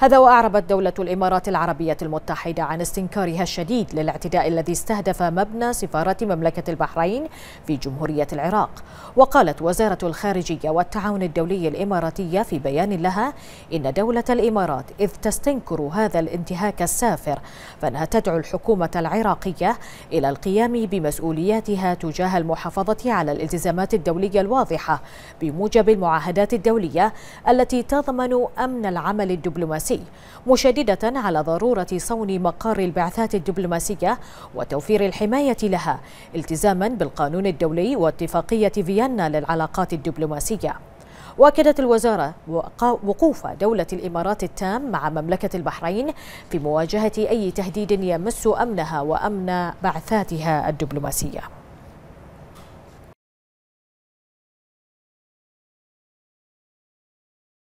هذا وأعربت دولة الإمارات العربية المتحدة عن استنكارها الشديد للاعتداء الذي استهدف مبنى سفارة مملكة البحرين في جمهورية العراق وقالت وزارة الخارجية والتعاون الدولي الإماراتية في بيان لها إن دولة الإمارات إذ تستنكر هذا الانتهاك السافر فأنها تدعو الحكومة العراقية إلى القيام بمسؤولياتها تجاه المحافظة على الالتزامات الدولية الواضحة بموجب المعاهدات الدولية التي تضمن أمن العمل الدبلوماسي مشددة على ضرورة صون مقار البعثات الدبلوماسية وتوفير الحماية لها التزاما بالقانون الدولي واتفاقية فيينا فيينا للعلاقات الدبلوماسية واكدت الوزارة وقوف دولة الإمارات التام مع مملكة البحرين في مواجهة أي تهديد يمس أمنها وأمن بعثاتها الدبلوماسية